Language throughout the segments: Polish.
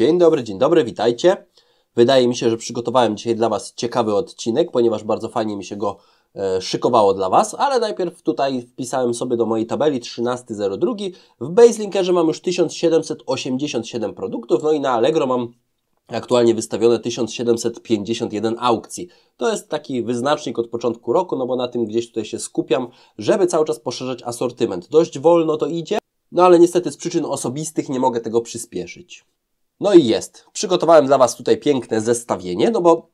Dzień dobry, dzień dobry, witajcie. Wydaje mi się, że przygotowałem dzisiaj dla Was ciekawy odcinek, ponieważ bardzo fajnie mi się go e, szykowało dla Was, ale najpierw tutaj wpisałem sobie do mojej tabeli 13.02. W Baselinkerze mam już 1787 produktów, no i na Allegro mam aktualnie wystawione 1751 aukcji. To jest taki wyznacznik od początku roku, no bo na tym gdzieś tutaj się skupiam, żeby cały czas poszerzać asortyment. Dość wolno to idzie, no ale niestety z przyczyn osobistych nie mogę tego przyspieszyć. No i jest. Przygotowałem dla Was tutaj piękne zestawienie, no bo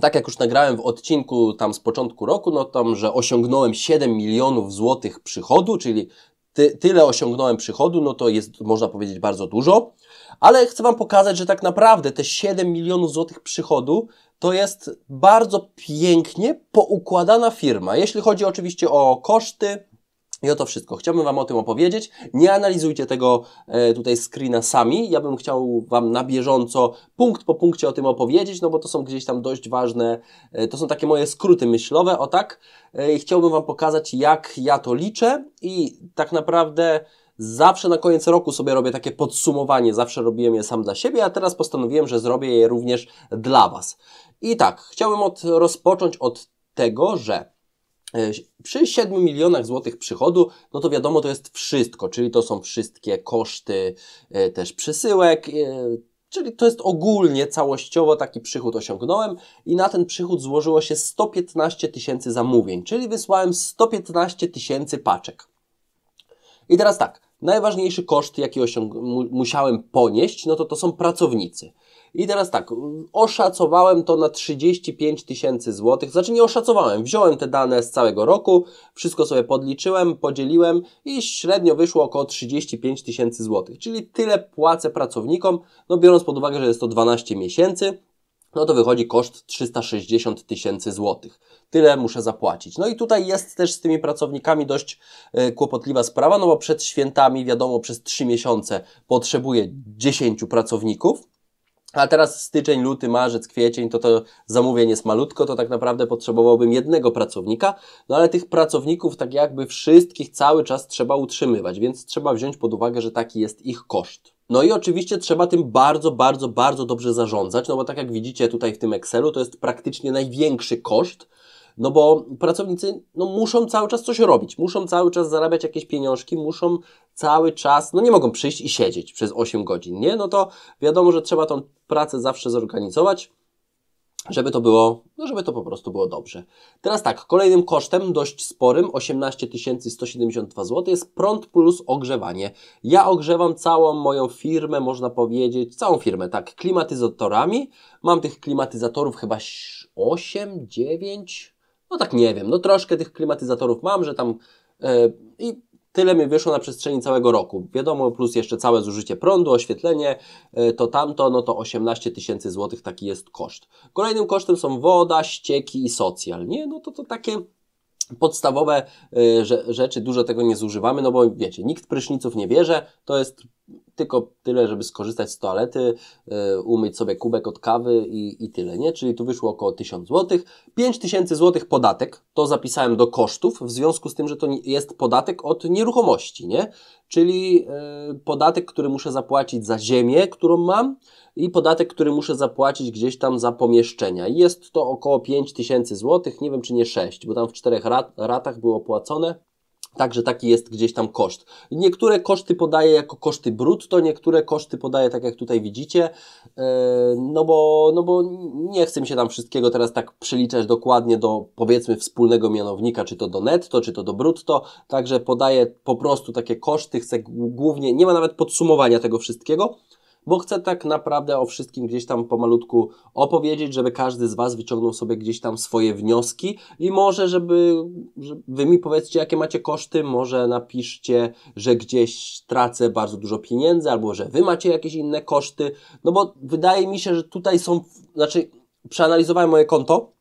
tak jak już nagrałem w odcinku tam z początku roku, no tam, że osiągnąłem 7 milionów złotych przychodu, czyli ty, tyle osiągnąłem przychodu, no to jest, można powiedzieć, bardzo dużo. Ale chcę Wam pokazać, że tak naprawdę te 7 milionów złotych przychodu to jest bardzo pięknie poukładana firma. Jeśli chodzi oczywiście o koszty, i oto wszystko. Chciałbym Wam o tym opowiedzieć. Nie analizujcie tego e, tutaj screena sami. Ja bym chciał Wam na bieżąco, punkt po punkcie o tym opowiedzieć, no bo to są gdzieś tam dość ważne, e, to są takie moje skróty myślowe, o tak. E, I chciałbym Wam pokazać, jak ja to liczę i tak naprawdę zawsze na koniec roku sobie robię takie podsumowanie. Zawsze robiłem je sam dla siebie, a teraz postanowiłem, że zrobię je również dla Was. I tak, chciałbym od, rozpocząć od tego, że E, przy 7 milionach złotych przychodu, no to wiadomo, to jest wszystko, czyli to są wszystkie koszty e, też przesyłek, e, czyli to jest ogólnie, całościowo taki przychód osiągnąłem i na ten przychód złożyło się 115 tysięcy zamówień, czyli wysłałem 115 tysięcy paczek. I teraz tak, najważniejszy koszt, jaki osiąg- musiałem ponieść, no to to są pracownicy – i teraz tak, oszacowałem to na 35 tysięcy złotych, znaczy nie oszacowałem, wziąłem te dane z całego roku, wszystko sobie podliczyłem, podzieliłem i średnio wyszło około 35 tysięcy złotych, czyli tyle płacę pracownikom, no biorąc pod uwagę, że jest to 12 miesięcy, no to wychodzi koszt 360 tysięcy złotych. Tyle muszę zapłacić. No i tutaj jest też z tymi pracownikami dość e, kłopotliwa sprawa, no bo przed świętami, wiadomo, przez 3 miesiące potrzebuję 10 pracowników, a teraz styczeń, luty, marzec, kwiecień, to to zamówienie jest malutko, to tak naprawdę potrzebowałbym jednego pracownika, no ale tych pracowników tak jakby wszystkich cały czas trzeba utrzymywać, więc trzeba wziąć pod uwagę, że taki jest ich koszt. No i oczywiście trzeba tym bardzo, bardzo, bardzo dobrze zarządzać, no bo tak jak widzicie tutaj w tym Excelu, to jest praktycznie największy koszt, no bo pracownicy no, muszą cały czas coś robić, muszą cały czas zarabiać jakieś pieniążki, muszą cały czas, no nie mogą przyjść i siedzieć przez 8 godzin, nie? No to wiadomo, że trzeba tą pracę zawsze zorganizować, żeby to było, no żeby to po prostu było dobrze. Teraz tak, kolejnym kosztem, dość sporym, 18 172 zł, jest prąd plus ogrzewanie. Ja ogrzewam całą moją firmę, można powiedzieć, całą firmę, tak, klimatyzatorami. Mam tych klimatyzatorów chyba 8, 9, no tak nie wiem, no troszkę tych klimatyzatorów mam, że tam yy, i tyle mi wyszło na przestrzeni całego roku. Wiadomo, plus jeszcze całe zużycie prądu, oświetlenie, yy, to tamto, no to 18 tysięcy złotych taki jest koszt. Kolejnym kosztem są woda, ścieki i socjal, nie? No to to takie podstawowe e, rzeczy, dużo tego nie zużywamy, no bo wiecie, nikt pryszniców nie bierze, to jest tylko tyle, żeby skorzystać z toalety, e, umyć sobie kubek od kawy i, i tyle, nie? Czyli tu wyszło około 1000 zł. 5000 zł podatek, to zapisałem do kosztów, w związku z tym, że to jest podatek od nieruchomości, nie? Czyli e, podatek, który muszę zapłacić za ziemię, którą mam i podatek, który muszę zapłacić gdzieś tam za pomieszczenia. Jest to około 5000 zł, nie wiem czy nie 6, bo tam w czterech ratach było płacone. Także taki jest gdzieś tam koszt. Niektóre koszty podaje jako koszty brutto, niektóre koszty podaje tak jak tutaj widzicie, e, no bo, no bo nie chcę mi się tam wszystkiego teraz tak przeliczać dokładnie do powiedzmy wspólnego mianownika, czy to do netto, czy to do brutto, także podaje po prostu takie koszty, chcę głównie, nie ma nawet podsumowania tego wszystkiego, bo chcę tak naprawdę o wszystkim gdzieś tam pomalutku opowiedzieć, żeby każdy z Was wyciągnął sobie gdzieś tam swoje wnioski i może, żeby, żeby Wy mi powiedzcie, jakie macie koszty, może napiszcie, że gdzieś tracę bardzo dużo pieniędzy, albo że Wy macie jakieś inne koszty, no bo wydaje mi się, że tutaj są, znaczy przeanalizowałem moje konto,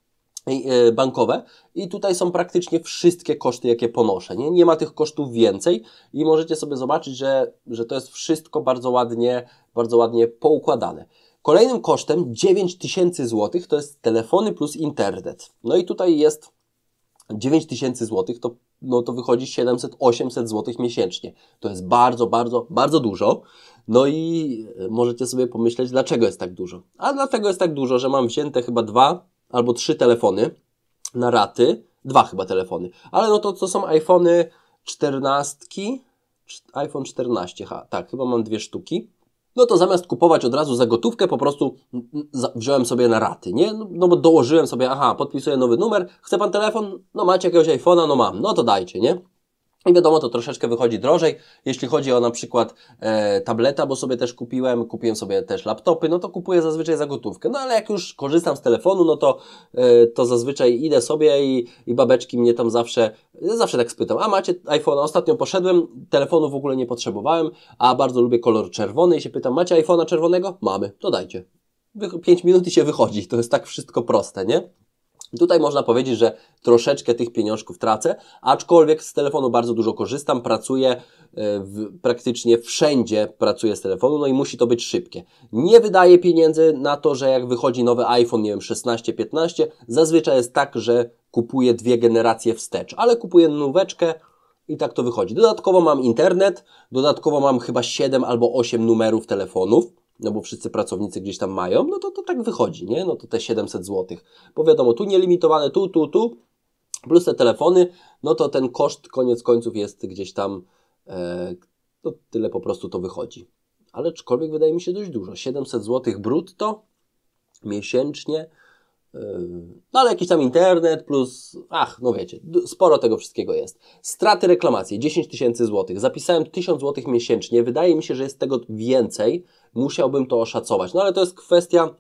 E, bankowe i tutaj są praktycznie wszystkie koszty, jakie ponoszę. Nie, nie ma tych kosztów więcej i możecie sobie zobaczyć, że, że to jest wszystko bardzo ładnie, bardzo ładnie poukładane. Kolejnym kosztem 9000 zł to jest telefony plus internet. No i tutaj jest 9000 zł, to, no to wychodzi 700-800 zł miesięcznie. To jest bardzo, bardzo, bardzo dużo. No i e, możecie sobie pomyśleć, dlaczego jest tak dużo. A dlatego jest tak dużo, że mam wzięte chyba dwa albo trzy telefony na raty, dwa chyba telefony, ale no to, to są iPhony 14, iPhone 14, ha, tak, chyba mam dwie sztuki. No to zamiast kupować od razu za gotówkę, po prostu wziąłem sobie na raty, nie? No, no bo dołożyłem sobie, aha, podpisuję nowy numer, chce pan telefon? No macie jakiegoś iPhone'a? No mam, no to dajcie, nie? I wiadomo, to troszeczkę wychodzi drożej. Jeśli chodzi o na przykład e, tableta, bo sobie też kupiłem, kupiłem sobie też laptopy, no to kupuję zazwyczaj za gotówkę. No ale jak już korzystam z telefonu, no to, e, to zazwyczaj idę sobie i, i babeczki mnie tam zawsze, zawsze tak spytam, a macie iPhone'a? Ostatnio poszedłem, telefonu w ogóle nie potrzebowałem, a bardzo lubię kolor czerwony i się pytam, macie iPhone'a czerwonego? Mamy, to dajcie. 5 minut i się wychodzi. To jest tak wszystko proste, nie? Tutaj można powiedzieć, że troszeczkę tych pieniążków tracę, aczkolwiek z telefonu bardzo dużo korzystam, pracuję e, w, praktycznie wszędzie, pracuję z telefonu, no i musi to być szybkie. Nie wydaję pieniędzy na to, że jak wychodzi nowy iPhone, nie wiem, 16, 15, zazwyczaj jest tak, że kupuję dwie generacje wstecz, ale kupuję nóweczkę, i tak to wychodzi. Dodatkowo mam internet, dodatkowo mam chyba 7 albo 8 numerów telefonów no bo wszyscy pracownicy gdzieś tam mają, no to, to tak wychodzi, nie? No to te 700 zł. Bo wiadomo, tu nielimitowane, tu, tu, tu, plus te telefony, no to ten koszt koniec końców jest gdzieś tam, e, no tyle po prostu to wychodzi. Ale aczkolwiek wydaje mi się dość dużo. 700 zł brutto miesięcznie, Yy, no ale jakiś tam internet plus, ach, no wiecie, sporo tego wszystkiego jest. Straty reklamacji, 10 tysięcy złotych. Zapisałem 1000 złotych miesięcznie. Wydaje mi się, że jest tego więcej. Musiałbym to oszacować. No ale to jest kwestia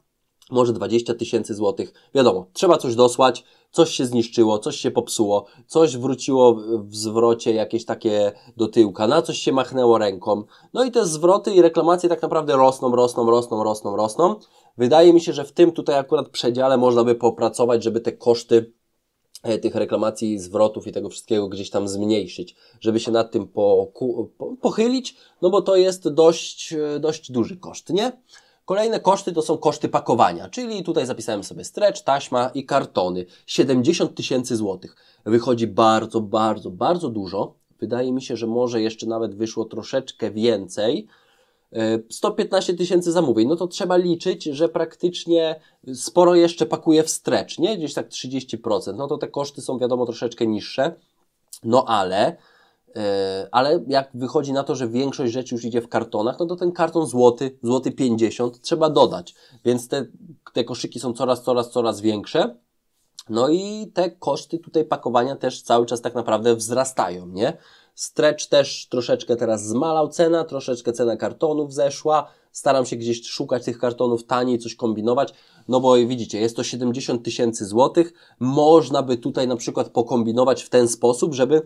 może 20 tysięcy złotych. Wiadomo, trzeba coś dosłać, coś się zniszczyło, coś się popsuło, coś wróciło w zwrocie jakieś takie do tyłka, na coś się machnęło ręką. No i te zwroty i reklamacje tak naprawdę rosną, rosną, rosną, rosną, rosną, Wydaje mi się, że w tym tutaj akurat przedziale można by popracować, żeby te koszty e, tych reklamacji, zwrotów i tego wszystkiego gdzieś tam zmniejszyć, żeby się nad tym po, po, pochylić, no bo to jest dość, e, dość duży koszt, nie? Kolejne koszty to są koszty pakowania, czyli tutaj zapisałem sobie stretch, taśma i kartony. 70 tysięcy złotych. Wychodzi bardzo, bardzo, bardzo dużo. Wydaje mi się, że może jeszcze nawet wyszło troszeczkę więcej, 115 e, tysięcy zamówień, no to trzeba liczyć, że praktycznie sporo jeszcze pakuje w stretch, nie? Gdzieś tak 30%, no to te koszty są wiadomo troszeczkę niższe, no ale, yy, ale jak wychodzi na to, że większość rzeczy już idzie w kartonach, no to ten karton złoty, złoty 50 trzeba dodać, więc te, te koszyki są coraz, coraz, coraz większe. No i te koszty tutaj pakowania też cały czas tak naprawdę wzrastają, nie? Stretch też troszeczkę teraz zmalał cena, troszeczkę cena kartonów zeszła. Staram się gdzieś szukać tych kartonów taniej, coś kombinować, no bo widzicie, jest to 70 tysięcy złotych. Można by tutaj na przykład pokombinować w ten sposób, żeby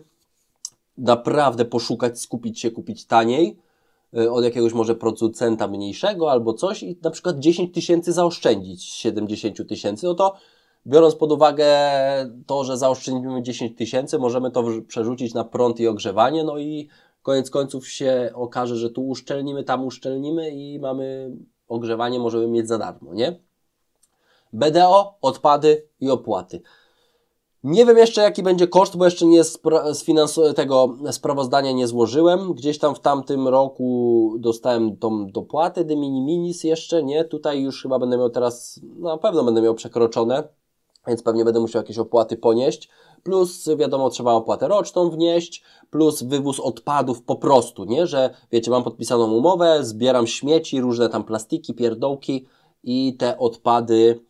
naprawdę poszukać, skupić się, kupić taniej e, od jakiegoś może producenta mniejszego albo coś i na przykład 10 tysięcy zaoszczędzić 70 tysięcy, no to Biorąc pod uwagę to, że zaoszczędzimy 10 tysięcy, możemy to przerzucić na prąd i ogrzewanie, no i koniec końców się okaże, że tu uszczelnimy, tam uszczelnimy i mamy ogrzewanie, możemy mieć za darmo, nie? BDO, odpady i opłaty. Nie wiem jeszcze jaki będzie koszt, bo jeszcze nie spra- tego sprawozdania nie złożyłem. Gdzieś tam w tamtym roku dostałem tą dopłatę de mini minis jeszcze, nie? Tutaj już chyba będę miał teraz, na pewno będę miał przekroczone więc pewnie będę musiał jakieś opłaty ponieść. Plus, wiadomo, trzeba opłatę roczną wnieść, plus wywóz odpadów po prostu, nie? Że, wiecie, mam podpisaną umowę, zbieram śmieci, różne tam plastiki, pierdołki i te odpady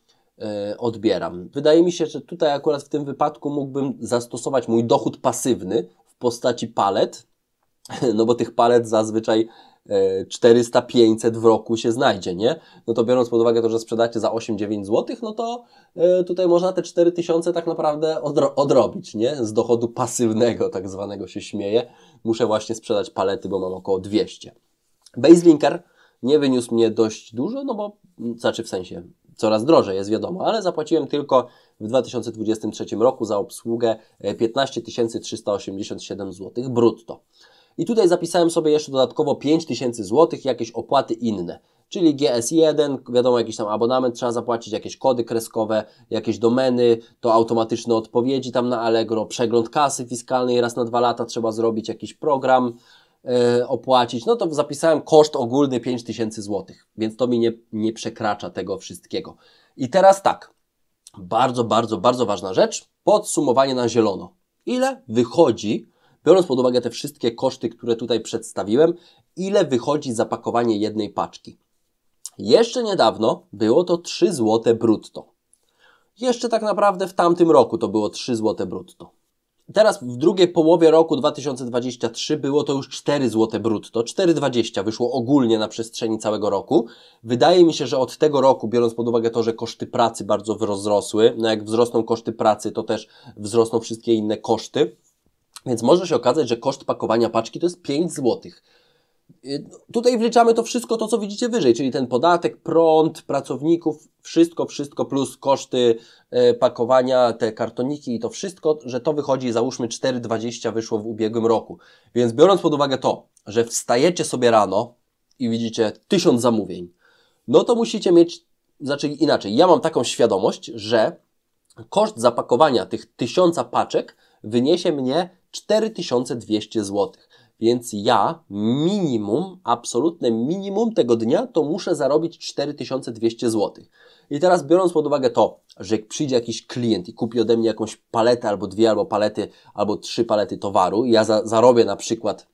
e, odbieram. Wydaje mi się, że tutaj akurat w tym wypadku mógłbym zastosować mój dochód pasywny w postaci palet, no bo tych palet zazwyczaj 400-500 w roku się znajdzie, nie? No to biorąc pod uwagę to, że sprzedacie za 8-9 zł, no to e, tutaj można te 4000 tak naprawdę odrobić, nie? Z dochodu pasywnego, tak zwanego się śmieje. Muszę właśnie sprzedać palety, bo mam około 200. Baselinker nie wyniósł mnie dość dużo, no bo, znaczy w sensie, coraz drożej jest wiadomo, ale zapłaciłem tylko w 2023 roku za obsługę 15 387 zł brutto. I tutaj zapisałem sobie jeszcze dodatkowo 5000 zł, jakieś opłaty inne, czyli GS1, wiadomo, jakiś tam abonament trzeba zapłacić, jakieś kody kreskowe, jakieś domeny, to automatyczne odpowiedzi tam na Allegro, przegląd kasy fiskalnej raz na dwa lata trzeba zrobić, jakiś program yy, opłacić. No to zapisałem koszt ogólny 5000 zł, więc to mi nie, nie przekracza tego wszystkiego. I teraz tak, bardzo, bardzo, bardzo ważna rzecz, podsumowanie na zielono. Ile wychodzi Biorąc pod uwagę te wszystkie koszty, które tutaj przedstawiłem, ile wychodzi zapakowanie jednej paczki? Jeszcze niedawno było to 3 zł brutto. Jeszcze tak naprawdę w tamtym roku to było 3 zł brutto. Teraz w drugiej połowie roku 2023 było to już 4 zł brutto, 4,20 wyszło ogólnie na przestrzeni całego roku. Wydaje mi się, że od tego roku, biorąc pod uwagę to, że koszty pracy bardzo wzrosły, no jak wzrosną koszty pracy, to też wzrosną wszystkie inne koszty więc może się okazać, że koszt pakowania paczki to jest 5 zł. Y, tutaj wliczamy to wszystko to, co widzicie wyżej, czyli ten podatek, prąd, pracowników, wszystko, wszystko, plus koszty e, pakowania, te kartoniki i to wszystko, że to wychodzi, załóżmy 4,20 wyszło w ubiegłym roku. Więc biorąc pod uwagę to, że wstajecie sobie rano i widzicie 1000 zamówień, no to musicie mieć, znaczy inaczej, ja mam taką świadomość, że koszt zapakowania tych 1000 paczek wyniesie mnie 4200 zł. Więc ja minimum, absolutne minimum tego dnia to muszę zarobić 4200 zł. I teraz biorąc pod uwagę to, że jak przyjdzie jakiś klient i kupi ode mnie jakąś paletę albo dwie, albo palety, albo trzy palety towaru, i ja za, zarobię na przykład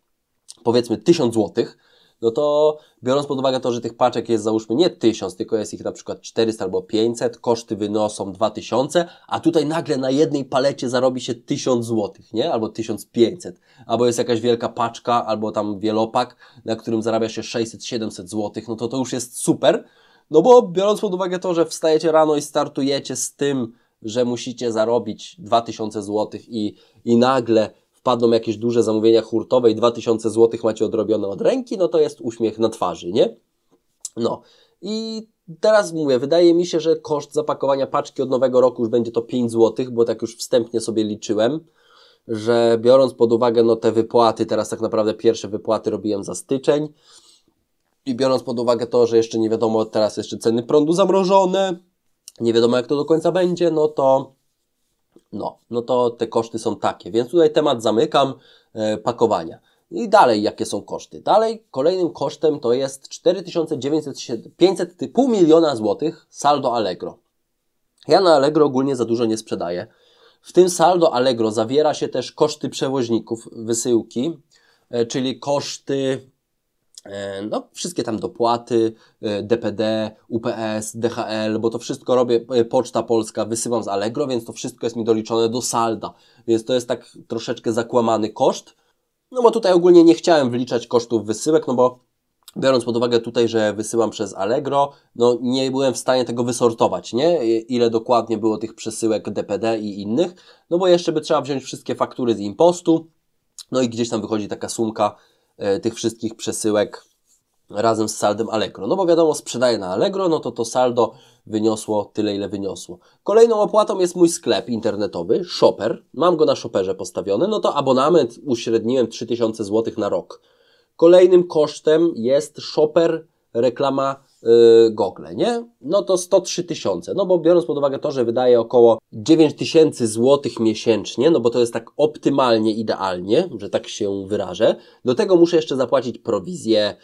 powiedzmy 1000 złotych, no to biorąc pod uwagę to, że tych paczek jest załóżmy nie 1000, tylko jest ich na przykład 400 albo 500, koszty wynoszą 2000, a tutaj nagle na jednej palecie zarobi się 1000 zł, nie? Albo 1500, albo jest jakaś wielka paczka, albo tam wielopak, na którym zarabia się 600-700 zł, no to to już jest super, no bo biorąc pod uwagę to, że wstajecie rano i startujecie z tym, że musicie zarobić 2000 zł i, i nagle wpadną jakieś duże zamówienia hurtowe i 2000 zł macie odrobione od ręki, no to jest uśmiech na twarzy, nie? No i teraz mówię, wydaje mi się, że koszt zapakowania paczki od nowego roku już będzie to 5 zł, bo tak już wstępnie sobie liczyłem, że biorąc pod uwagę no te wypłaty, teraz tak naprawdę pierwsze wypłaty robiłem za styczeń i biorąc pod uwagę to, że jeszcze nie wiadomo, teraz jeszcze ceny prądu zamrożone, nie wiadomo jak to do końca będzie, no to no, no to te koszty są takie, więc tutaj temat zamykam e, pakowania. I dalej, jakie są koszty? Dalej, kolejnym kosztem to jest 500 pół miliona złotych saldo Allegro. Ja na Allegro ogólnie za dużo nie sprzedaję. W tym saldo Allegro zawiera się też koszty przewoźników wysyłki, e, czyli koszty E, no, wszystkie tam dopłaty, e, DPD, UPS, DHL, bo to wszystko robię, e, Poczta Polska, wysyłam z Allegro, więc to wszystko jest mi doliczone do salda, więc to jest tak troszeczkę zakłamany koszt, no bo tutaj ogólnie nie chciałem wliczać kosztów wysyłek, no bo biorąc pod uwagę tutaj, że wysyłam przez Allegro, no nie byłem w stanie tego wysortować, nie? Ile dokładnie było tych przesyłek DPD i innych, no bo jeszcze by trzeba wziąć wszystkie faktury z impostu, no i gdzieś tam wychodzi taka sumka, E, tych wszystkich przesyłek razem z saldem Allegro. No bo wiadomo, sprzedaję na Allegro, no to to saldo wyniosło tyle, ile wyniosło. Kolejną opłatą jest mój sklep internetowy, Shopper. Mam go na Shopperze postawiony, no to abonament uśredniłem 3000 zł na rok. Kolejnym kosztem jest Shopper reklama Y, gogle, nie? No to 103 tysiące, no bo biorąc pod uwagę to, że wydaje około 9 tysięcy złotych miesięcznie, no bo to jest tak optymalnie, idealnie, że tak się wyrażę, do tego muszę jeszcze zapłacić prowizję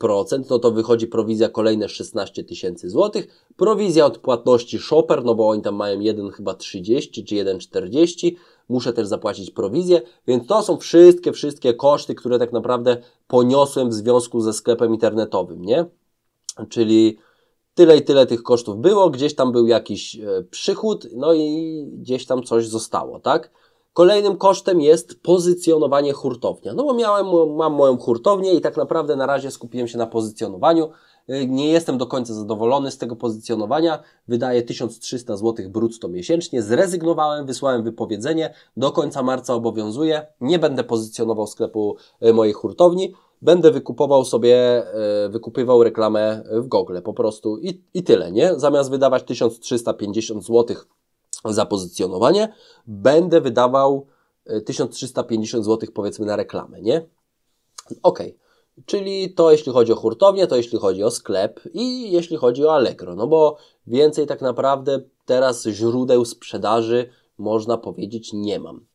5%, e, no to wychodzi prowizja kolejne 16 tysięcy złotych, prowizja od płatności shopper, no bo oni tam mają 1 chyba 30 czy 1,40, muszę też zapłacić prowizję, więc to są wszystkie, wszystkie koszty, które tak naprawdę poniosłem w związku ze sklepem internetowym, nie? czyli tyle i tyle tych kosztów było, gdzieś tam był jakiś e, przychód, no i gdzieś tam coś zostało, tak? Kolejnym kosztem jest pozycjonowanie hurtownia. No bo miałem, mam moją hurtownię i tak naprawdę na razie skupiłem się na pozycjonowaniu. E, nie jestem do końca zadowolony z tego pozycjonowania. Wydaję 1300 zł brutto miesięcznie. Zrezygnowałem, wysłałem wypowiedzenie. Do końca marca obowiązuje. Nie będę pozycjonował sklepu e, mojej hurtowni będę wykupował sobie, e, wykupywał reklamę w Google po prostu i, i tyle, nie? Zamiast wydawać 1350 zł za pozycjonowanie, będę wydawał 1350 e, zł powiedzmy na reklamę, nie? Ok, czyli to jeśli chodzi o hurtownię, to jeśli chodzi o sklep i jeśli chodzi o Allegro, no bo więcej tak naprawdę teraz źródeł sprzedaży można powiedzieć nie mam.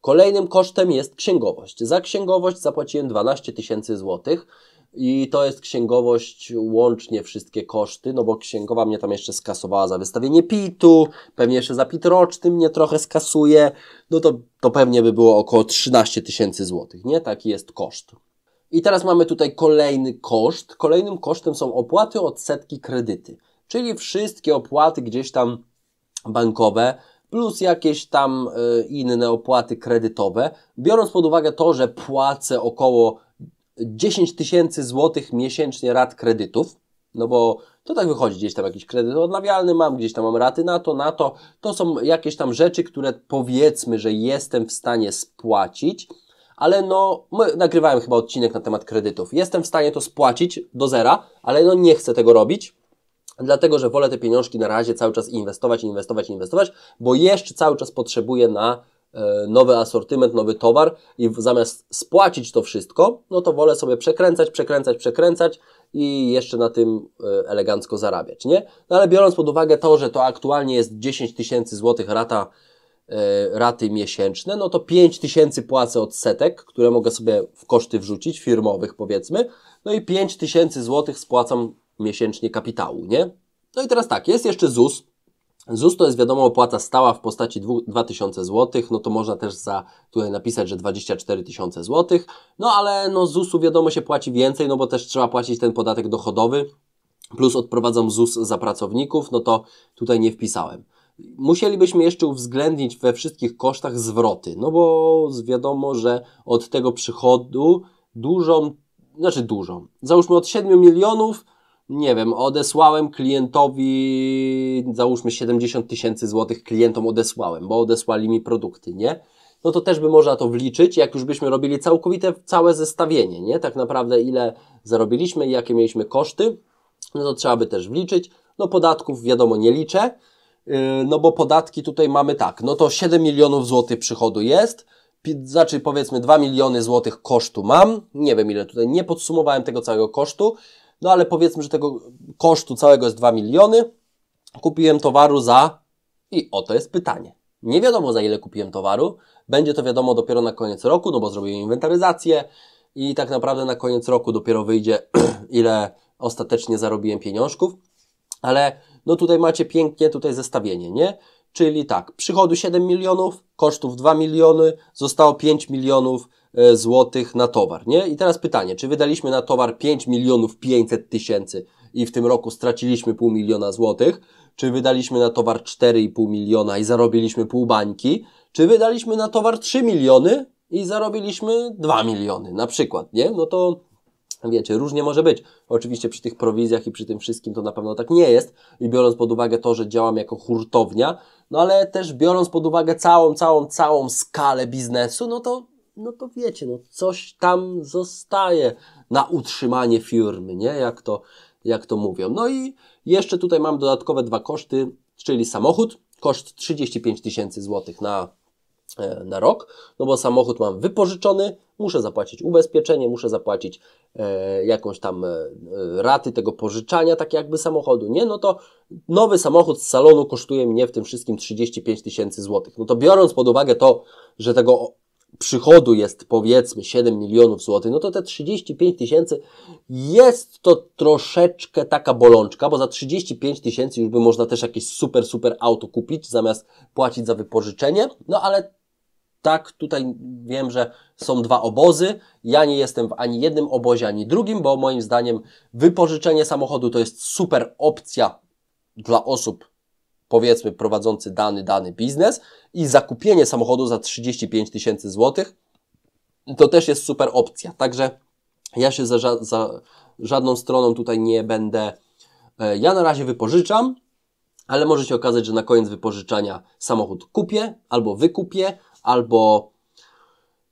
Kolejnym kosztem jest księgowość. Za księgowość zapłaciłem 12 tysięcy złotych. I to jest księgowość łącznie wszystkie koszty, no bo księgowa mnie tam jeszcze skasowała za wystawienie PIT-u, pewnie jeszcze za PIT roczny mnie trochę skasuje, no to, to pewnie by było około 13 tysięcy złotych, nie? Taki jest koszt. I teraz mamy tutaj kolejny koszt. Kolejnym kosztem są opłaty, odsetki, kredyty, czyli wszystkie opłaty gdzieś tam bankowe, plus jakieś tam y, inne opłaty kredytowe. Biorąc pod uwagę to, że płacę około 10 tysięcy złotych miesięcznie rat kredytów, no bo to tak wychodzi, gdzieś tam jakiś kredyt odnawialny mam, gdzieś tam mam raty na to, na to. To są jakieś tam rzeczy, które powiedzmy, że jestem w stanie spłacić, ale no, my nagrywałem chyba odcinek na temat kredytów. Jestem w stanie to spłacić do zera, ale no nie chcę tego robić, Dlatego, że wolę te pieniążki na razie cały czas inwestować, inwestować, inwestować, bo jeszcze cały czas potrzebuję na e, nowy asortyment, nowy towar i zamiast spłacić to wszystko, no to wolę sobie przekręcać, przekręcać, przekręcać i jeszcze na tym e, elegancko zarabiać, nie? No ale biorąc pod uwagę to, że to aktualnie jest 10 tysięcy złotych rata, e, raty miesięczne, no to 5 tysięcy płacę od setek, które mogę sobie w koszty wrzucić, firmowych powiedzmy, no i 5 tysięcy złotych spłacam miesięcznie kapitału, nie? No i teraz tak, jest jeszcze ZUS. ZUS to jest wiadomo opłata stała w postaci 2000 zł, no to można też za tutaj napisać, że 24 tysiące zł, no ale no ZUS-u wiadomo się płaci więcej, no bo też trzeba płacić ten podatek dochodowy, plus odprowadzam ZUS za pracowników, no to tutaj nie wpisałem. Musielibyśmy jeszcze uwzględnić we wszystkich kosztach zwroty, no bo wiadomo, że od tego przychodu dużą, znaczy dużą, załóżmy od 7 milionów, nie wiem, odesłałem klientowi, załóżmy 70 tysięcy złotych klientom odesłałem, bo odesłali mi produkty, nie? No to też by można to wliczyć, jak już byśmy robili całkowite, całe zestawienie, nie? Tak naprawdę ile zarobiliśmy i jakie mieliśmy koszty, no to trzeba by też wliczyć. No podatków wiadomo nie liczę, yy, no bo podatki tutaj mamy tak, no to 7 milionów złotych przychodu jest, znaczy powiedzmy 2 miliony złotych kosztu mam, nie wiem ile tutaj, nie podsumowałem tego całego kosztu, no ale powiedzmy, że tego kosztu całego jest 2 miliony. Kupiłem towaru za i oto jest pytanie. Nie wiadomo za ile kupiłem towaru. Będzie to wiadomo dopiero na koniec roku, no bo zrobiłem inwentaryzację i tak naprawdę na koniec roku dopiero wyjdzie ile ostatecznie zarobiłem pieniążków. Ale no tutaj macie pięknie tutaj zestawienie, nie? Czyli tak, przychodu 7 milionów, kosztów 2 miliony, zostało 5 milionów E, złotych na towar, nie? I teraz pytanie, czy wydaliśmy na towar 5 milionów 500 tysięcy i w tym roku straciliśmy pół miliona złotych, czy wydaliśmy na towar 4,5 miliona i zarobiliśmy pół bańki, czy wydaliśmy na towar 3 miliony i zarobiliśmy 2 miliony na przykład, nie? No to wiecie, różnie może być. Oczywiście przy tych prowizjach i przy tym wszystkim to na pewno tak nie jest i biorąc pod uwagę to, że działam jako hurtownia, no ale też biorąc pod uwagę całą, całą, całą skalę biznesu, no to no to wiecie, no coś tam zostaje na utrzymanie firmy, nie? Jak to, jak to mówią. No i jeszcze tutaj mam dodatkowe dwa koszty, czyli samochód, koszt 35 tysięcy złotych na, e, na rok, no bo samochód mam wypożyczony, muszę zapłacić ubezpieczenie, muszę zapłacić e, jakąś tam e, raty tego pożyczania, tak jakby samochodu, nie? No to nowy samochód z salonu kosztuje mnie w tym wszystkim 35 tysięcy złotych. No to biorąc pod uwagę to, że tego przychodu jest powiedzmy 7 milionów złotych, no to te 35 tysięcy jest to troszeczkę taka bolączka, bo za 35 tysięcy już by można też jakieś super, super auto kupić zamiast płacić za wypożyczenie, no ale tak, tutaj wiem, że są dwa obozy. Ja nie jestem w ani jednym obozie, ani drugim, bo moim zdaniem wypożyczenie samochodu to jest super opcja dla osób powiedzmy prowadzący dany, dany biznes i zakupienie samochodu za 35 tysięcy złotych, to też jest super opcja. Także ja się za, ża- za żadną stroną tutaj nie będę. E, ja na razie wypożyczam, ale może się okazać, że na koniec wypożyczania samochód kupię albo wykupię, albo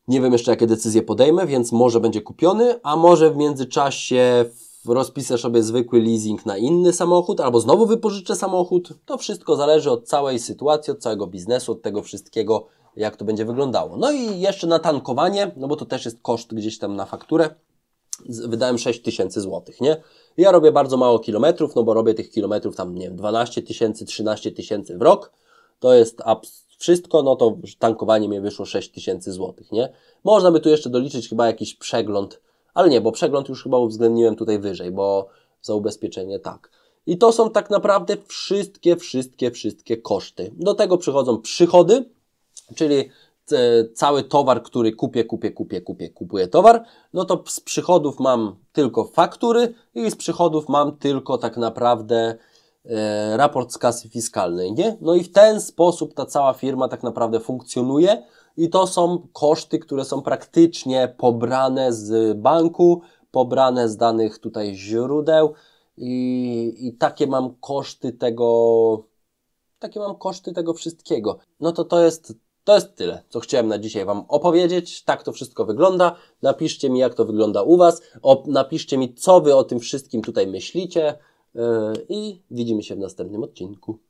nie wiem jeszcze jakie decyzje podejmę, więc może będzie kupiony, a może w międzyczasie rozpiszę sobie zwykły leasing na inny samochód, albo znowu wypożyczę samochód. To wszystko zależy od całej sytuacji, od całego biznesu, od tego wszystkiego, jak to będzie wyglądało. No i jeszcze na tankowanie, no bo to też jest koszt gdzieś tam na fakturę. Wydałem 6 tysięcy złotych, nie? Ja robię bardzo mało kilometrów, no bo robię tych kilometrów tam, nie wiem, 12 tysięcy, 13 tysięcy w rok. To jest wszystko, no to tankowanie mi wyszło 6 tysięcy złotych, nie? Można by tu jeszcze doliczyć chyba jakiś przegląd ale nie, bo przegląd już chyba uwzględniłem tutaj wyżej, bo za ubezpieczenie tak. I to są tak naprawdę wszystkie, wszystkie, wszystkie koszty. Do tego przychodzą przychody, czyli e, cały towar, który kupię, kupię, kupię, kupię, kupuję towar, no to z przychodów mam tylko faktury i z przychodów mam tylko tak naprawdę e, raport z kasy fiskalnej, nie? No i w ten sposób ta cała firma tak naprawdę funkcjonuje i to są koszty, które są praktycznie pobrane z banku, pobrane z danych tutaj źródeł i, i takie mam koszty tego, takie mam koszty tego wszystkiego. No to to jest to jest tyle, co chciałem na dzisiaj Wam opowiedzieć. Tak to wszystko wygląda. Napiszcie mi, jak to wygląda u Was. O, napiszcie mi, co Wy o tym wszystkim tutaj myślicie. E, I widzimy się w następnym odcinku.